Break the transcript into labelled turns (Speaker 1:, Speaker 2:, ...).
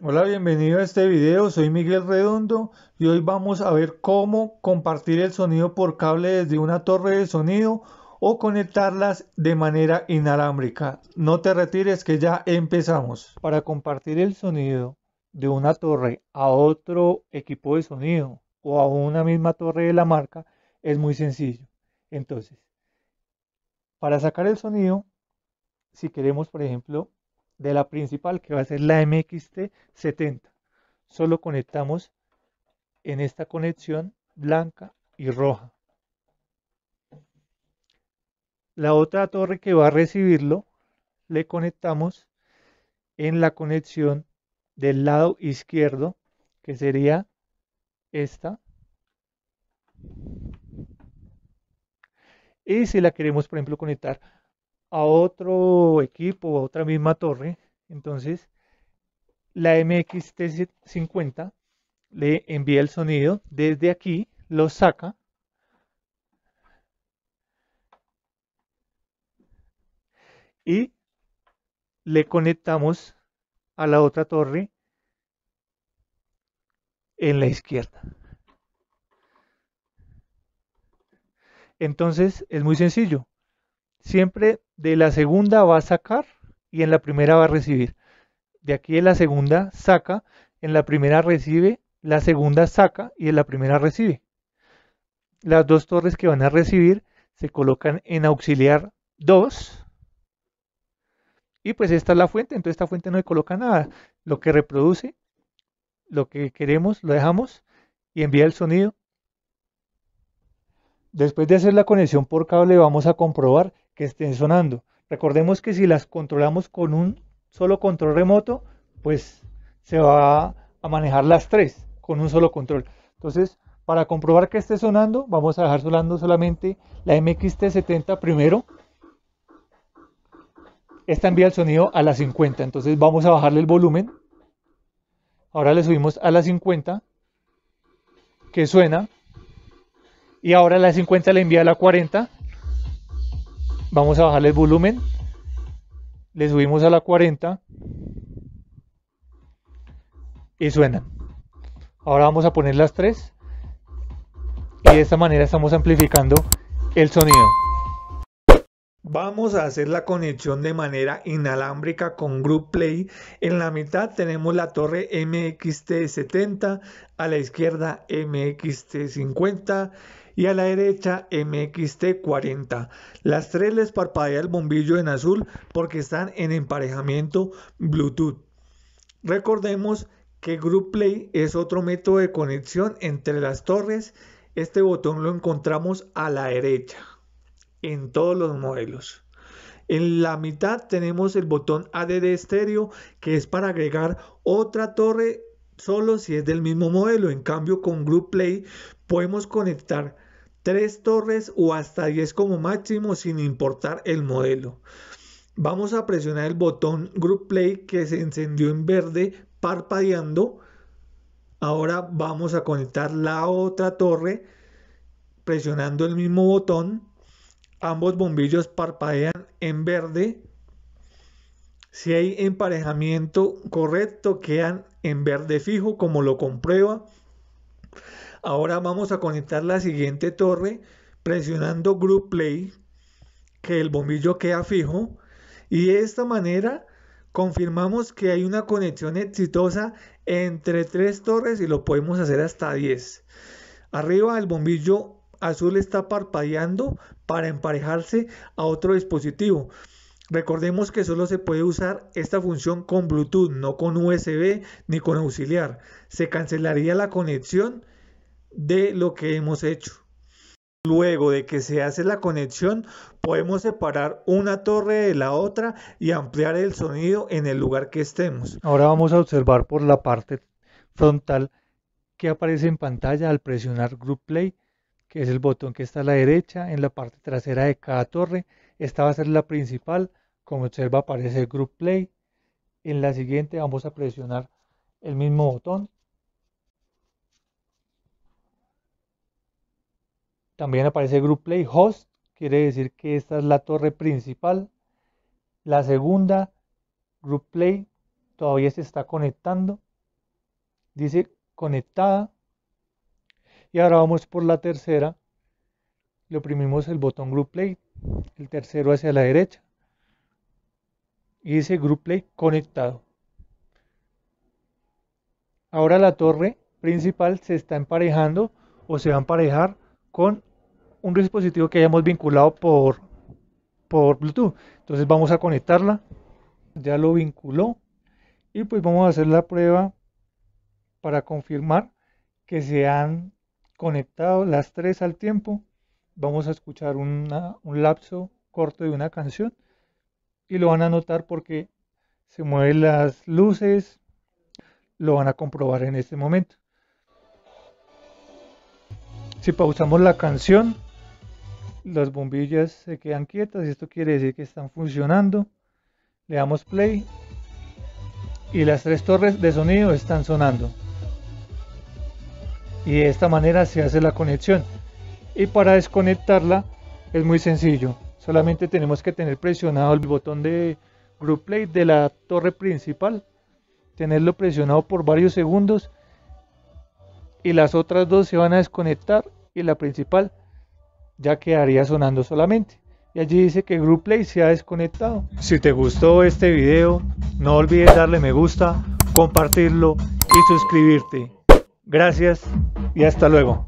Speaker 1: Hola, bienvenido a este video, soy Miguel Redondo y hoy vamos a ver cómo compartir el sonido por cable desde una torre de sonido o conectarlas de manera inalámbrica. No te retires que ya empezamos. Para compartir el sonido de una torre a otro equipo de sonido o a una misma torre de la marca es muy sencillo. Entonces, para sacar el sonido, si queremos, por ejemplo, de la principal que va a ser la MXT70. Solo conectamos en esta conexión blanca y roja. La otra torre que va a recibirlo le conectamos en la conexión del lado izquierdo que sería esta. Y si la queremos, por ejemplo, conectar a otro equipo a otra misma torre, entonces la MXT50 le envía el sonido desde aquí, lo saca y le conectamos a la otra torre en la izquierda. Entonces es muy sencillo. Siempre de la segunda va a sacar y en la primera va a recibir. De aquí en la segunda saca, en la primera recibe, la segunda saca y en la primera recibe. Las dos torres que van a recibir se colocan en auxiliar 2. Y pues esta es la fuente, entonces esta fuente no le coloca nada. Lo que reproduce, lo que queremos, lo dejamos y envía el sonido. Después de hacer la conexión por cable vamos a comprobar que estén sonando. Recordemos que si las controlamos con un solo control remoto, pues se va a manejar las tres con un solo control. Entonces, para comprobar que esté sonando, vamos a dejar sonando solamente la MXT70 primero. Esta envía el sonido a la 50, entonces vamos a bajarle el volumen. Ahora le subimos a la 50, que suena. Y ahora la 50 le envía a la 40, Vamos a bajar el volumen. Le subimos a la 40. Y suena Ahora vamos a poner las tres. Y de esta manera estamos amplificando el sonido. Vamos a hacer la conexión de manera inalámbrica con Group Play. En la mitad tenemos la torre MXT70, a la izquierda MXT50 y a la derecha MXT40. Las tres les parpadea el bombillo en azul porque están en emparejamiento Bluetooth. Recordemos que Group Play es otro método de conexión entre las torres. Este botón lo encontramos a la derecha en todos los modelos. En la mitad tenemos el botón ADD estéreo que es para agregar otra torre solo si es del mismo modelo. En cambio con Group Play podemos conectar tres torres o hasta 10 como máximo sin importar el modelo. Vamos a presionar el botón Group Play que se encendió en verde parpadeando. Ahora vamos a conectar la otra torre presionando el mismo botón. Ambos bombillos parpadean en verde. Si hay emparejamiento correcto, quedan en verde fijo como lo comprueba. Ahora vamos a conectar la siguiente torre presionando Group Play, que el bombillo queda fijo. Y de esta manera confirmamos que hay una conexión exitosa entre tres torres y lo podemos hacer hasta 10. Arriba el bombillo azul está parpadeando para emparejarse a otro dispositivo. Recordemos que solo se puede usar esta función con Bluetooth, no con USB ni con auxiliar. Se cancelaría la conexión de lo que hemos hecho. Luego de que se hace la conexión, podemos separar una torre de la otra y ampliar el sonido en el lugar que estemos. Ahora vamos a observar por la parte frontal que aparece en pantalla al presionar Group Play, que es el botón que está a la derecha en la parte trasera de cada torre. Esta va a ser la principal. Como observa aparece Group Play. En la siguiente vamos a presionar el mismo botón También aparece Group Play Host, quiere decir que esta es la torre principal. La segunda, Group Play, todavía se está conectando. Dice conectada. Y ahora vamos por la tercera. Le oprimimos el botón Group Play, el tercero hacia la derecha. Y dice Group Play conectado. Ahora la torre principal se está emparejando o se va a emparejar con un dispositivo que hayamos vinculado por, por Bluetooth. Entonces vamos a conectarla. Ya lo vinculó. Y pues vamos a hacer la prueba para confirmar que se han conectado las tres al tiempo. Vamos a escuchar un lapso corto de una canción y lo van a notar porque se mueven las luces. Lo van a comprobar en este momento. Si pausamos la canción, las bombillas se quedan quietas y esto quiere decir que están funcionando le damos play y las tres torres de sonido están sonando y de esta manera se hace la conexión y para desconectarla es muy sencillo solamente tenemos que tener presionado el botón de group play de la torre principal tenerlo presionado por varios segundos y las otras dos se van a desconectar y la principal ya quedaría sonando solamente. Y allí dice que Play se ha desconectado. Si te gustó este video, no olvides darle me gusta, compartirlo y suscribirte. Gracias y hasta luego.